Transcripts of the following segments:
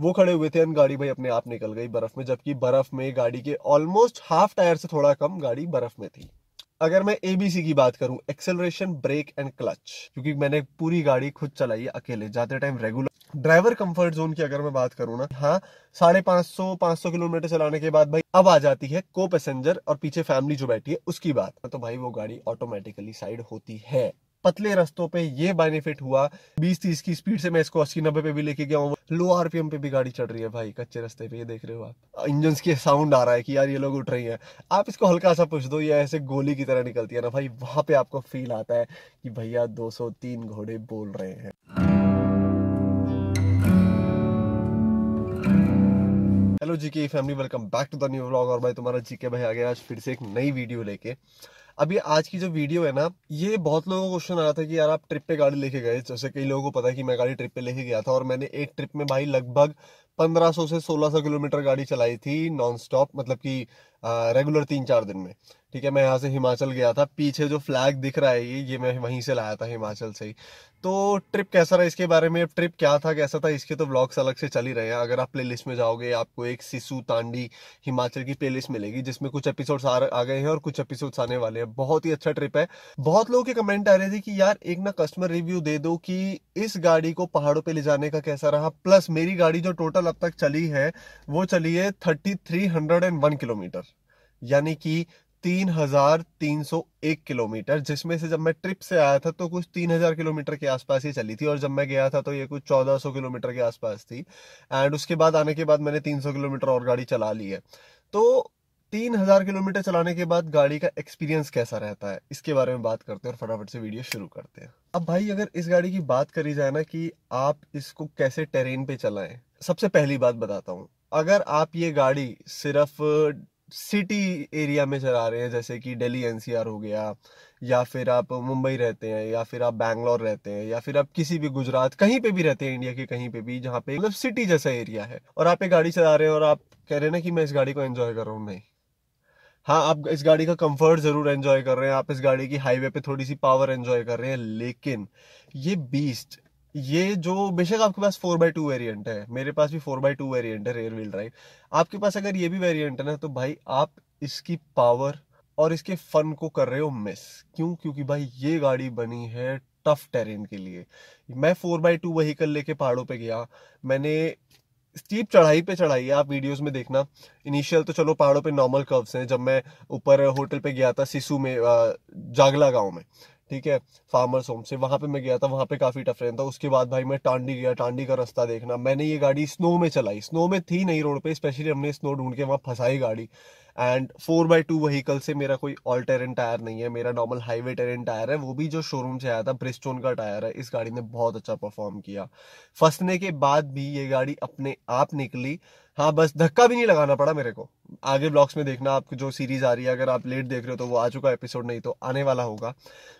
वो खड़े हुए थे एंड गाड़ी भाई अपने आप निकल गई बर्फ में जबकि बर्फ में गाड़ी के ऑलमोस्ट हाफ टायर से थोड़ा कम गाड़ी बर्फ में थी अगर मैं एबीसी की बात करूं एक्सेलरेशन ब्रेक एंड क्लच क्योंकि मैंने पूरी गाड़ी खुद चलाई है अकेले जाते time regular driver comfort zone की अगर मैं बात करूं ना हाँ साढ़े पांच सौ पांच सौ किलोमीटर चलाने के बाद भाई अब आ जाती है को पैसेंजर और पीछे फैमिली जो बैठी है उसकी बात हाँ, तो भाई वो गाड़ी ऑटोमेटिकली साइड होती है पतले रस्तों पे ये बेनिफिट हुआ 20 तीस की स्पीड से मैं इसको अस्सी नब्बे पे भी लेके गया हूँ लो आरपीएम पे भी गाड़ी चढ़ रही है भाई कच्चे रास्ते पे ये देख रहे हो आप इंजन के साउंड आ रहा है कि यार ये लोग उठ रही हैं आप इसको हल्का सा पूछ दो ये ऐसे गोली की तरह निकलती है ना भाई वहां पे आपको फील आता है कि भैया दो घोड़े बोल रहे हैं हेलो जी के family welcome back to the new vlog और भाई तुम्हारा जी के भाई आ गया आज फिर से एक नई वीडियो लेके अभी आज की जो वीडियो है ना ये बहुत लोगों का क्वेश्चन आ रहा था कि यार आप ट्रिप पे गाड़ी लेके गए जैसे कई लोगों को पता है कि मैं गाड़ी ट्रिप पे लेके गया था और मैंने एक ट्रिप में भाई लगभग 1500 से 1600 किलोमीटर गाड़ी चलाई थी नॉन स्टॉप मतलब कि रेगुलर तीन चार दिन में ठीक है मैं यहाँ से हिमाचल गया था पीछे जो फ्लैग दिख रहा है ये ये मैं वहीं से लाया था हिमाचल से ही तो ट्रिप कैसा रहा इसके बारे में ट्रिप क्या था कैसा था इसके तो ब्लॉग्स अलग से चल ही रहे हैं अगर आप प्लेलिस्ट में जाओगे आपको एक सिसु तांडी हिमाचल की प्लेलिस्ट मिलेगी जिसमें कुछ एपिसोड्स आ, आ गए हैं और कुछ एपिसोड्स आने वाले हैं है बहुत ही अच्छा ट्रिप है बहुत लोगों के कमेंट आ रहे थे कि यार एक ना कस्टमर रिव्यू दे दो कि इस गाड़ी को पहाड़ों पे ले जाने का कैसा रहा प्लस मेरी गाड़ी जो टोटल अब तक चली है वो चली है thirty three hundred and one kilometre यानी कि तीन हजार तीन सौ एक किलोमीटर जिसमें से जब मैं ट्रिप से आया था तो कुछ तीन हजार किलोमीटर के आसपास ही चली थी और जब मैं गया था तो ये कुछ चौदह सौ किलोमीटर के आसपास थी एंड उसके बाद आने के बाद मैंने तीन सौ किलोमीटर और गाड़ी चला ली है तो तीन हजार किलोमीटर चलाने के बाद गाड़ी का एक्सपीरियंस कैसा रहता है इसके बारे में बात करते हैं और फटाफट से वीडियो शुरू करते हैं अब भाई अगर इस गाड़ी की बात करी जाए ना कि आप इसको कैसे टेरेन पे चलाएं सबसे पहली बात बताता हूँ अगर आप ये गाड़ी सिर्फ सिटी एरिया में चला रहे हैं जैसे कि दिल्ली एनसीआर हो गया या फिर आप मुंबई रहते हैं या फिर आप बैंगलोर रहते हैं या फिर आप किसी भी गुजरात कहीं पे भी रहते हैं इंडिया के कहीं पे भी जहाँ पे मतलब सिटी जैसा एरिया है और आप ये गाड़ी चला रहे हैं और आप कह रहे हैं ना कि मैं इस गाड़ी को एंजॉय कर रहा हूँ नहीं हाँ आप इस गाड़ी का कंफर्ट जरूर एंजॉय कर रहे हैं आप इस गाड़ी की हाईवे पे थोड़ी सी पावर एंजॉय कर रहे हैं लेकिन ये बीस्ट ये जो बेशक आपके पास फोर बाई टू वेरियंट है मेरे पास भी फोर बाई टू वेरियंट है रेयर व्हील ड्राइव आपके पास अगर ये भी वेरियंट है ना तो भाई आप इसकी पावर और इसके फन को कर रहे हो मिस क्यों क्योंकि भाई ये गाड़ी बनी है टफ टेरेन के लिए मैं फोर बाई टू वहीकल लेके पहाड़ों पे गया मैंने स्टीप चढ़ाई पे चढ़ाई है आप वीडियोस में देखना इनिशियल तो चलो पहाड़ों पे नॉर्मल कर्व्स हैं जब मैं ऊपर होटल पे गया था सिसु में जागला गांव में ठीक है फार्मर्स होम से वहां पे मैं गया था वहां पे काफी टफ रहता था उसके बाद भाई मैं टांडी गया टांडी का रास्ता देखना मैंने ये गाड़ी स्नो में चलाई स्नो में थी नहीं रोड पे स्पेशली हमने स्नो ढूंढ के वहाँ फंसाई गाड़ी and four by two vehicle से मेरा कोई ऑल टेरन टायर नहीं है मेरा नॉर्मल हाईवे टेरन टायर है वो भी जो शोरूम से आया था ब्रिस्टोन का टायर है इस गाड़ी ने बहुत अच्छा परफॉर्म किया फंसने के बाद भी ये गाड़ी अपने आप निकली हाँ बस धक्का भी नहीं लगाना पड़ा मेरे को आगे ब्लॉग्स में देखना आपको जो सीरीज आ रही है अगर आप लेट देख रहे हो तो वो आ चुका एपिसोड नहीं तो आने वाला होगा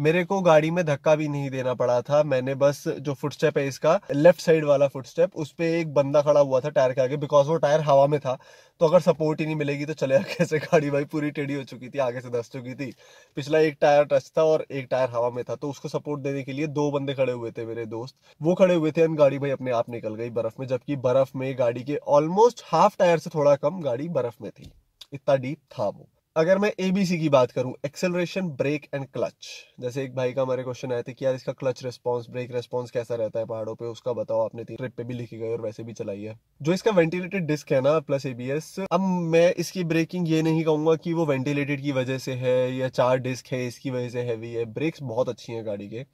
मेरे को गाड़ी में धक्का भी नहीं देना पड़ा था मैंने बस जो फुटस्टेप है इसका लेफ्ट साइड वाला फुटस्टेप उस पर एक बंदा खड़ा हुआ था टायर के आगे बिकॉज वो टायर हवा में था तो अगर सपोर्ट ही नहीं मिलेगी तो चले कैसे गाड़ी भाई पूरी टेढ़ी हो चुकी थी आगे से धस चुकी थी पिछला एक टायर टच था और एक टायर हवा में था तो उसको सपोर्ट देने के लिए दो बंदे खड़े हुए थे मेरे दोस्त वो खड़े हुए थे एंड गाड़ी भाई अपने आप निकल गई बर्फ में जबकि बर्फ में गाड़ी के ऑलमोस्ट हाफ टायर से थोड़ा कम गाड़ी बर्फ में में थी इतना डीप था वो अगर मैं एबीसी की बात करूं एक्सेलरेशन ब्रेक एंड क्लच जैसे एक भाई का हमारे क्वेश्चन आया थे कि यार इसका क्लच रिस्पॉन्स ब्रेक रिस्पॉन्स कैसा रहता है पहाड़ों पे उसका बताओ आपने ट्रिप पे भी लिखी गई और वैसे भी चलाई है जो इसका वेंटिलेटेड डिस्क है ना प्लस एबीएस अब मैं इसकी ब्रेकिंग ये नहीं कहूंगा कि वो वेंटिलेटेड की वजह से है या चार डिस्क है इसकी वजह से हैवी है ब्रेक्स बहुत अच्छी है गाड़ी के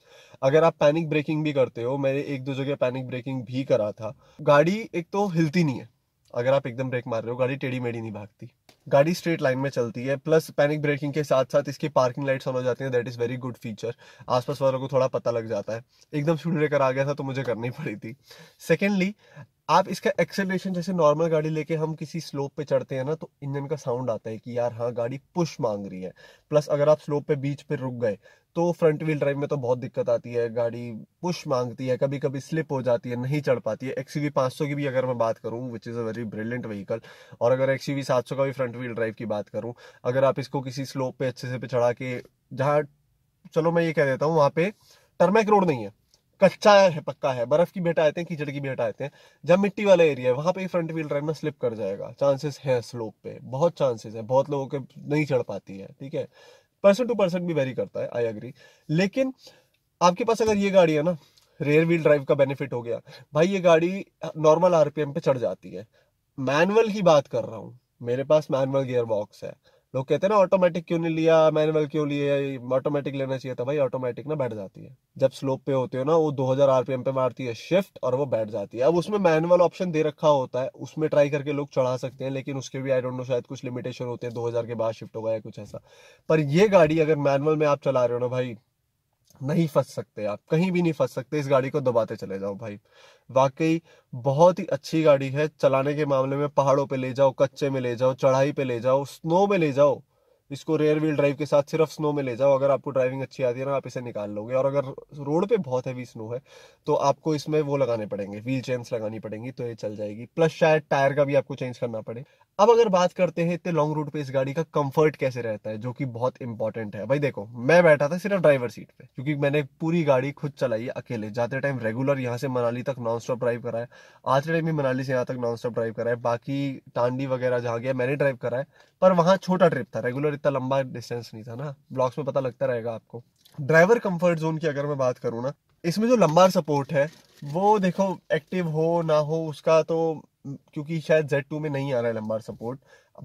अगर आप पैनिक ब्रेकिंग भी करते हो मैंने एक दो जगह पैनिक ब्रेकिंग भी करा था गाड़ी एक तो हिलती नहीं है अगर आप एकदम ब्रेक मार रहे हो गाड़ी टेढ़ी मेढ़ी नहीं भागती गाड़ी स्ट्रेट लाइन में चलती है प्लस पैनिक ब्रेकिंग के साथ साथ इसकी पार्किंग लाइट्स ऑन हो जाती हैं that is very good feature आसपास वालों को थोड़ा पता लग जाता है एकदम स्पीड ब्रेकर आ गया था तो मुझे करनी पड़ी थी सेकेंडली आप इसका एक्सेलेशन जैसे नॉर्मल गाड़ी लेके हम किसी स्लोप पे चढ़ते हैं ना तो इंजन का साउंड आता है कि यार हाँ गाड़ी पुश मांग रही है प्लस अगर आप स्लोप पे बीच पे रुक गए तो फ्रंट व्हील ड्राइव में तो बहुत दिक्कत आती है गाड़ी पुश मांगती है कभी कभी स्लिप हो जाती है नहीं चढ़ पाती है एक्सीवी 500 की भी अगर मैं बात करूँ which is a very brilliant vehicle और अगर एक्सीवी 700 का भी फ्रंट व्हील ड्राइव की बात करूँ अगर आप इसको किसी स्लोप पे अच्छे से पे चढ़ा के जहाँ चलो मैं ये कह देता हूँ वहाँ पे टर्मैक रोड नहीं है कच्चा है पक्का है बर्फ की भी आते हैं कीचड़ की भी आते हैं जब मिट्टी वाला एरिया है वहां पे फ्रंट व्हील ड्राइव में स्लिप कर जाएगा चांसेस है स्लोप पे बहुत चांसेस है बहुत लोगों के नहीं चढ़ पाती है ठीक है पर्सन टू पर्सन भी वेरी करता है आई एग्री लेकिन आपके पास अगर ये गाड़ी है ना रेयर व्हील ड्राइव का बेनिफिट हो गया भाई ये गाड़ी नॉर्मल आरपीएम पे चढ़ जाती है मैनुअल की बात कर रहा हूँ मेरे पास मैनुअल गियर बॉक्स है लोग कहते हैं ना ऑटोमेटिक क्यों नहीं लिया मैनुअल क्यों लिए ऑटोमेटिक लेना चाहिए था तो भाई ऑटोमेटिक ना बैठ जाती है जब स्लोप पे होते हो ना वो 2000 आरपीएम पे मारती है शिफ्ट और वो बैठ जाती है अब उसमें मैनुअल ऑप्शन दे रखा होता है उसमें ट्राई करके लोग चढ़ा सकते हैं लेकिन उसके भी आई डोंट नो शायद कुछ लिमिटेशन होते हैं दो के बाद शिफ्ट होगा या कुछ ऐसा पर ये गाड़ी अगर मैनुअल में आप चला रहे हो ना भाई नहीं फंस सकते आप कहीं भी नहीं फंस सकते इस गाड़ी को दबाते चले जाओ भाई वाकई बहुत ही अच्छी गाड़ी है चलाने के मामले में पहाड़ों पे ले जाओ कच्चे में ले जाओ चढ़ाई पे ले जाओ स्नो में ले जाओ इसको रेयर व्हील ड्राइव के साथ सिर्फ स्नो में ले जाओ अगर आपको ड्राइविंग अच्छी आती है ना आप इसे निकाल लोगे और अगर रोड पे बहुत हैवी स्नो है तो आपको इसमें वो लगाने पड़ेंगे व्हील चेंज लगानी पड़ेंगी तो ये चल जाएगी प्लस शायद टायर का भी आपको चेंज करना पड़े अब अगर बात करते हैं इतने लॉन्ग रूट पे इस गाड़ी का कंफर्ट कैसे रहता है जो कि बहुत इंपॉर्टेंट है भाई देखो मैं बैठा था सिर्फ ड्राइवर सीट पे क्योंकि मैंने पूरी गाड़ी खुद चलाई अकेले जाते टाइम रेगुलर यहाँ से मनाली तक नॉन स्टॉप ड्राइव कराया आज के टाइम भी मनाली से यहाँ तक नॉन स्टॉप ड्राइव कराया बाकी टांडी वगैरह जहाँ गया मैंने ड्राइव कराया पर वहाँ छोटा ट्रिप था रेगुलर इतना लंबा डिस्टेंस नहीं था ना ब्लॉग्स में पता लगता रहेगा आपको ड्राइवर कंफर्ट जोन की अगर मैं बात करूँ ना इसमें जो लंबा सपोर्ट है वो देखो एक्टिव हो ना हो उसका तो क्योंकि शायद Z2 में नहीं आ रहा है लंबा सपोर्ट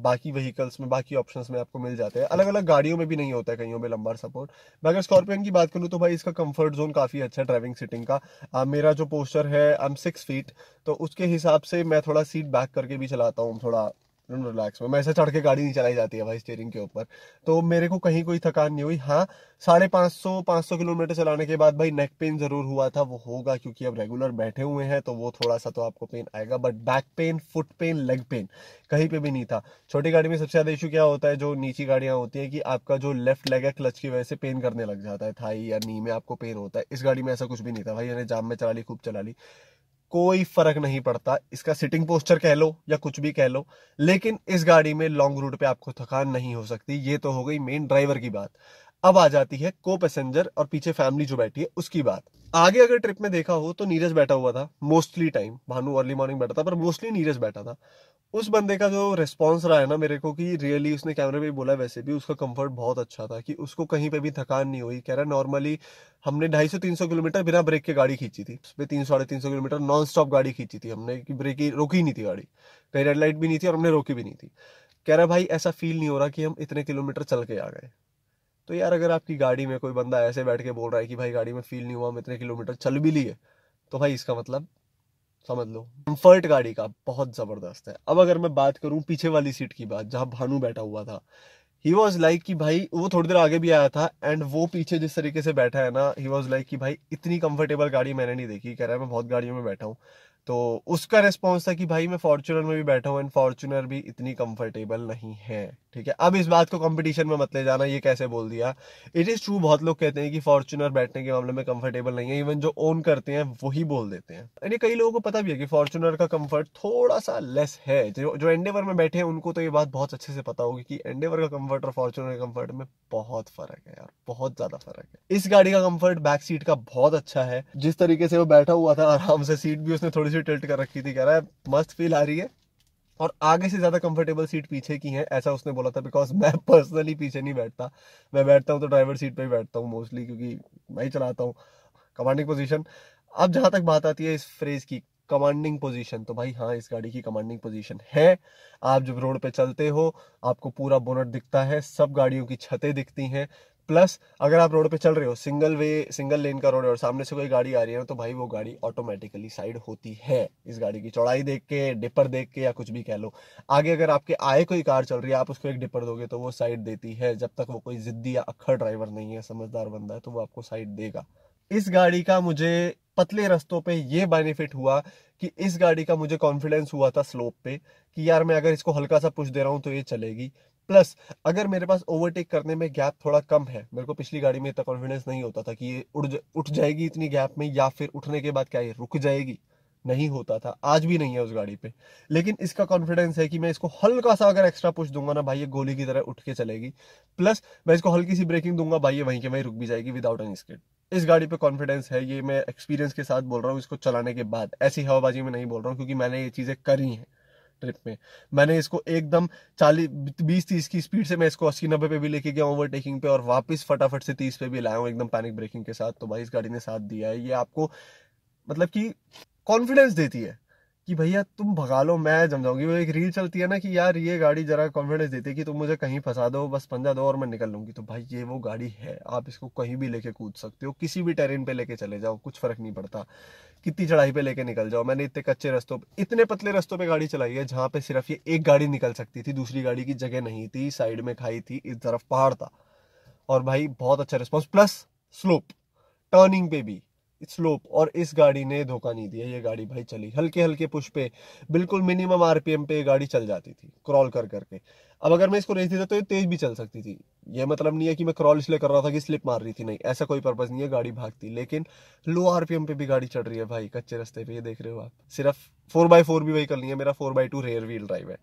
बाकी व्हीकल्स में बाकी ऑप्शंस में आपको मिल जाते हैं अलग अलग गाड़ियों में भी नहीं होता है कहीं में लंबार सपोर्ट मैं अगर स्कॉर्पियन की बात करूँ तो भाई इसका कंफर्ट जोन काफ़ी अच्छा है ड्राइविंग सीटिंग का आ, मेरा जो पोस्टर है आई एम सिक्स फीट तो उसके हिसाब से मैं थोड़ा सीट बैक करके भी चलाता हूँ थोड़ा रिलैक्स रिलैक्स मैं ऐसे चढ़ के गाड़ी नहीं चलाई जाती है भाई स्टेयरिंग के ऊपर तो मेरे को कहीं कोई थकान नहीं हुई हाँ साढ़े पाँच सौ पाँच सौ किलोमीटर चलाने के बाद भाई नेक पेन ज़रूर हुआ था वो होगा क्योंकि अब रेगुलर बैठे हुए हैं तो वो थोड़ा सा तो आपको पेन आएगा but back pain foot pain leg pain कहीं पे भी नहीं था छोटी गाड़ी में सबसे ज़्यादा इशू क्या होता है जो नीची गाड़ियाँ होती है कि आपका जो लेफ्ट लेग है क्लच की वजह से पेन करने लग जाता है थाई या नी में आपको पेन होता है इस गाड़ी में ऐसा कुछ भी नहीं था भाई यानी जाम में चला ली खूब चला ली कोई फर्क नहीं पड़ता इसका सिटिंग पोस्चर कह लो या कुछ भी कह लो लेकिन इस गाड़ी में लॉन्ग रूट पे आपको थकान नहीं हो सकती ये तो हो गई मेन ड्राइवर की बात अब आ जाती है को पैसेंजर और पीछे फैमिली जो बैठी है उसकी बात आगे अगर ट्रिप में देखा हो तो नीरज बैठा हुआ था mostly time Bhanu early morning बैठा था पर मोस्टली नीरज बैठा था उस बंदे का जो रिस्पॉन्स रहा है ना मेरे को कि रियली उसने कैमरे पे बोला वैसे भी उसका कंफर्ट बहुत अच्छा था कि उसको कहीं पे भी थकान नहीं हुई कह रहा नॉर्मली हमने ढाई सौ तीन सौ किलोमीटर बिना ब्रेक के गाड़ी खींची थी उसमें तीन सौ साढ़े तीन सौ किलोमीटर नॉन स्टॉप गाड़ी खींची थी हमने कि ब्रेक ही रोकी नहीं थी गाड़ी कहीं रेड लाइट भी नहीं थी और हमने रोकी भी नहीं थी कह रहा भाई ऐसा फील नहीं हो रहा कि हम इतने किलोमीटर चल के आ गए तो यार अगर आपकी गाड़ी में कोई बंदा ऐसे बैठ के बोल रहा है कि भाई गाड़ी में फील नहीं हुआ हम इतने किलोमीटर चल भी लिए तो भाई इसका मतलब समझ लो कंफर्ट गाड़ी का बहुत ज़बरदस्त है अब अगर मैं बात करूँ पीछे वाली सीट की बात जहां भानु बैठा हुआ था ही वॉज लाइक कि भाई वो थोड़ी देर आगे भी आया था एंड वो पीछे जिस तरीके से बैठा है ना ही वॉज लाइक कि भाई इतनी कंफर्टेबल गाड़ी मैंने नहीं देखी कह रहा है मैं बहुत गाड़ियों में बैठा हूँ तो उसका रिस्पॉन्स था कि भाई मैं फॉर्चुनर में भी बैठा हूँ एंड फॉर्चुनर भी इतनी कंफर्टेबल नहीं है ठीक है अब इस बात को कंपटीशन में मत ले जाना ये कैसे बोल दिया इट इज़ ट्रू बहुत लोग कहते हैं कि फॉर्चुनर बैठने के मामले में कंफर्टेबल नहीं है इवन जो ओन करते हैं वही बोल देते हैं यानी कई लोगों को पता भी है कि फॉर्चुनर का कंफर्ट थोड़ा सा लेस है जो जो एंडेवर में बैठे हैं उनको तो ये बात बहुत अच्छे से पता होगी कि एंडेवर का कंफर्ट और फॉर्चुनर का कंफर्ट में बहुत फर्क है यार बहुत ज़्यादा फर्क है इस गाड़ी का कंफर्ट बैक सीट का बहुत अच्छा है जिस तरीके से वो बैठा हुआ था आराम से सीट भी उसने थोड़ी सी पीछे टिल्ट कर रखी थी कह रहा है मस्त फील आ रही है और आगे से ज़्यादा कंफर्टेबल सीट पीछे की है ऐसा उसने बोला था बिकॉज मैं पर्सनली पीछे नहीं बैठता मैं बैठता हूँ तो ड्राइवर सीट पर ही बैठता हूँ मोस्टली क्योंकि मैं ही चलाता हूँ कमांडिंग पोजिशन अब जहाँ तक बात आती है इस फ्रेज की कमांडिंग पोजीशन तो भाई हाँ इस गाड़ी की कमांडिंग पोजीशन है आप जब रोड पे चलते हो आपको पूरा बोनट दिखता है सब गाड़ियों की छतें दिखती हैं प्लस अगर आप रोड पे चल रहे हो सिंगल वे सिंगल लेन का रोड है और सामने से कोई गाड़ी आ रही है तो भाई वो गाड़ी ऑटोमेटिकली साइड होती है इस गाड़ी की चौड़ाई देख के डिपर देख के या कुछ भी कह लो आगे अगर आपके आए कोई कार चल रही है आप उसको एक डिपर दोगे तो वो साइड देती है जब तक वो कोई जिद्दी या अखर ड्राइवर नहीं है समझदार बंदा है तो वो आपको साइड देगा इस गाड़ी का मुझे पतले रस्तों पे ये बेनिफिट हुआ कि इस गाड़ी का मुझे कॉन्फिडेंस हुआ था स्लोप पे कि यार मैं अगर इसको हल्का सा पुश दे रहा हूँ तो ये चलेगी प्लस अगर मेरे पास ओवरटेक करने में गैप थोड़ा कम है मेरे को पिछली गाड़ी में इतना कॉन्फिडेंस नहीं होता था कि ये उड़ जा, उठ जाएगी इतनी गैप में या फिर उठने के बाद क्या ये रुक जाएगी नहीं होता था आज भी नहीं है उस गाड़ी पे लेकिन इसका कॉन्फिडेंस है कि मैं इसको हल्का सा अगर एक्स्ट्रा पुश दूंगा ना भाई ये गोली की तरह उठ के चलेगी प्लस मैं इसको हल्की सी ब्रेकिंग दूंगा भाई ये वहीं के वहीं रुक भी जाएगी विदाउट एनी स्किड इस गाड़ी पे कॉन्फिडेंस है ये मैं एक्सपीरियंस के साथ बोल रहा हूँ इसको चलाने के बाद ऐसी हवाबाजी में नहीं बोल रहा हूँ क्योंकि मैंने ये चीज़ें करी हैं ट्रिप में मैंने इसको एकदम चालीस बीस तीस की स्पीड से मैं इसको अस्सी नब्बे पे भी लेके गया ओवरटेकिंग पे और वापस फटाफट से तीस पे भी लाया हूँ एकदम पैनिक ब्रेकिंग के साथ तो भाई इस गाड़ी ने साथ दिया है ये आपको मतलब कि कॉन्फिडेंस देती है कि भैया तुम भगा लो मैं जम जाऊंगी वो एक रील चलती है ना कि यार ये गाड़ी जरा कॉन्फिडेंस देती है कि तुम मुझे कहीं फंसा दो बस पंजा दो और मैं निकल लूंगी तो भाई ये वो गाड़ी है आप इसको कहीं भी लेके कूद सकते हो किसी भी टेरेन पे लेके चले जाओ कुछ फर्क नहीं पड़ता कितनी चढ़ाई पे लेके निकल जाओ मैंने इतने कच्चे रस्तों पर इतने पतले रस्तों पर गाड़ी चलाई है जहाँ पे सिर्फ ये एक गाड़ी निकल सकती थी दूसरी गाड़ी की जगह नहीं थी साइड में खाई थी इस तरफ पहाड़ था और भाई बहुत अच्छा रिस्पॉन्स प्लस स्लोप टर्निंग पे भी स्लोप और इस गाड़ी ने धोखा नहीं दिया ये गाड़ी भाई चली हल्के हल्के पुश पे बिल्कुल मिनिमम आरपीएम पे ये गाड़ी चल जाती थी क्रॉल कर करके अब अगर मैं इसको रेस देता तो ये तेज भी चल सकती थी ये मतलब नहीं है कि मैं क्रॉल इसलिए कर रहा था कि स्लिप मार रही थी नहीं ऐसा कोई पर्पज नहीं है गाड़ी भागती लेकिन लो आरपीएम पे भी गाड़ी चढ़ रही है भाई कच्चे रस्ते पे ये देख रहे हो आप सिर्फ फोर बाई फोर भी वही कर है मेरा four by two rear wheel drive है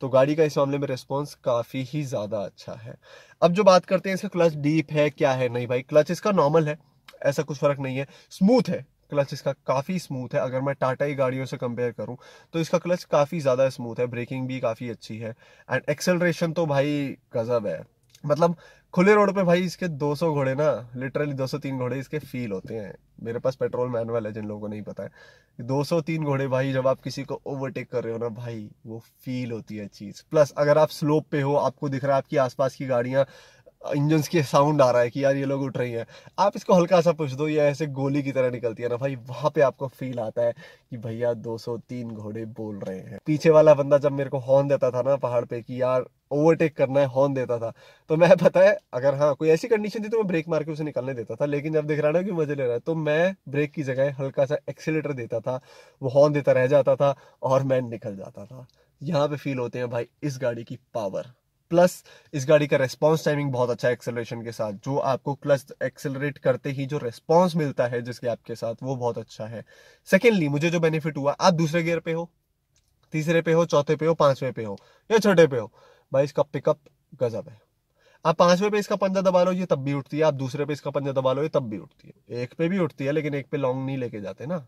तो गाड़ी का इस मामले में रिस्पॉन्स काफ़ी ही ज़्यादा अच्छा है अब जो बात करते हैं इसका क्लच डीप है क्या है नहीं भाई क्लच इसका नॉर्मल है ऐसा कुछ फ़र्क नहीं है स्मूथ है क्लच इसका काफ़ी स्मूथ है अगर मैं टाटा की गाड़ियों से कंपेयर करूं तो इसका क्लच काफ़ी ज़्यादा स्मूथ है ब्रेकिंग भी काफ़ी अच्छी है एंड एक्सेलरेशन तो भाई गज़ब है मतलब खुले रोड पे भाई इसके 200 घोड़े ना लिटरली 203 घोड़े इसके फील होते हैं मेरे पास पेट्रोल मैनुअल है जिन लोगों को नहीं पता है 203 घोड़े भाई जब आप किसी को ओवरटेक कर रहे हो ना भाई वो फील होती है चीज़ प्लस अगर आप स्लोप पे हो आपको दिख रहा है आपकी आसपास की गाड़ियाँ इंजन के साउंड आ रहा है कि यार ये लोग उठ रही हैं आप इसको हल्का सा पूछ दो ये ऐसे गोली की तरह निकलती है ना भाई वहाँ पे आपको फील आता है कि भैया 203 घोड़े बोल रहे हैं पीछे वाला बंदा जब मेरे को हॉर्न देता था ना पहाड़ पे कि यार ओवरटेक करना है हॉर्न देता था तो मैं पता है अगर हाँ कोई ऐसी कंडीशन थी तो मैं ब्रेक मार के उसे निकलने देता था लेकिन जब देख रहा ना कि मजे ले रहा है तो मैं ब्रेक की जगह हल्का सा एक्सीटर देता था वो हॉर्न देता रह जाता था और मैं निकल जाता था यहाँ पे फील होते हैं भाई इस गाड़ी की पावर प्लस इस गाड़ी का रेस्पॉन्स टाइमिंग बहुत अच्छा है एक्सेलरेशन के साथ जो आपको क्लच एक्सेलरेट करते ही जो रेस्पॉन्स मिलता है जिसके आपके साथ वो बहुत अच्छा है सेकेंडली मुझे जो बेनिफिट हुआ आप दूसरे गियर पे हो तीसरे पे हो चौथे पे हो पांचवे पे हो या छठे पे हो भाई इसका पिकअप गजब है आप पांचवे पे इसका पंजा दबा लो ये तब भी उठती है आप दूसरे पे इसका पंजा दबा लो ये तब भी उठती है एक पे भी उठती है लेकिन एक पे लॉन्ग नहीं लेके जाते ना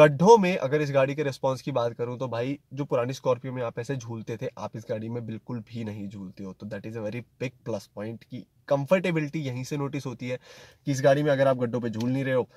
गड्ढों में अगर इस गाड़ी के रिस्पॉन्स की बात करूं तो भाई जो पुरानी स्कॉर्पियो में आप ऐसे झूलते थे आप इस गाड़ी में बिल्कुल भी नहीं झूलते हो तो that is a very big plus point की कंफर्टेबिलिटी यहीं से नोटिस होती है कि इस गाड़ी में अगर आप गड्ढों पे झूल नहीं रहे हो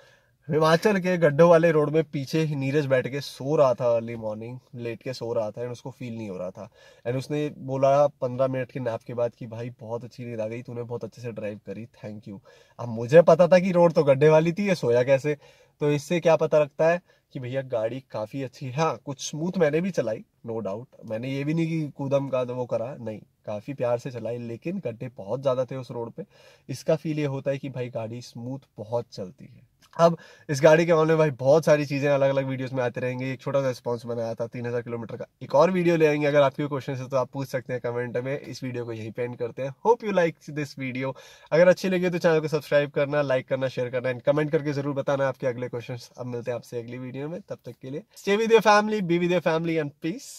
हिमाचल के गड्ढों वाले रोड में पीछे ही नीरज बैठ के सो रहा था अर्ली मॉर्निंग लेट के सो रहा था एंड उसको फील नहीं हो रहा था एंड उसने बोला पंद्रह मिनट के नैप के बाद कि भाई बहुत अच्छी नींद आ गई तूने बहुत अच्छे से ड्राइव करी थैंक यू अब मुझे पता था कि रोड तो गड्ढे वाली थी ये सोया कैसे तो इससे क्या पता लगता है कि भैया गाड़ी काफ़ी अच्छी हाँ कुछ स्मूथ मैंने भी चलाई नो डाउट मैंने ये भी नहीं कि कूदम का वो करा नहीं काफ़ी प्यार से चलाई लेकिन गड्ढे बहुत ज़्यादा थे उस रोड पे इसका फील ये होता है कि भाई गाड़ी स्मूथ बहुत चलती है अब इस गाड़ी के मामले में भाई बहुत सारी चीज़ें अलग अलग वीडियोस में आते रहेंगे एक छोटा सा रिस्पॉन्स बनाया था तीन हज़ार किलोमीटर का एक और वीडियो ले आएंगे अगर आपके कोई क्वेश्चन है तो आप पूछ सकते हैं कमेंट में इस वीडियो को यही पेंट करते हैं hope you like this video अगर अच्छी लगी तो चैनल को सब्सक्राइब करना लाइक करना शेयर करना एंड कमेंट करके जरूर बताना आपके अगले क्वेश्चन अब मिलते हैं आपसे अगली वीडियो में तब तक के लिए stay with your family be with your family and piece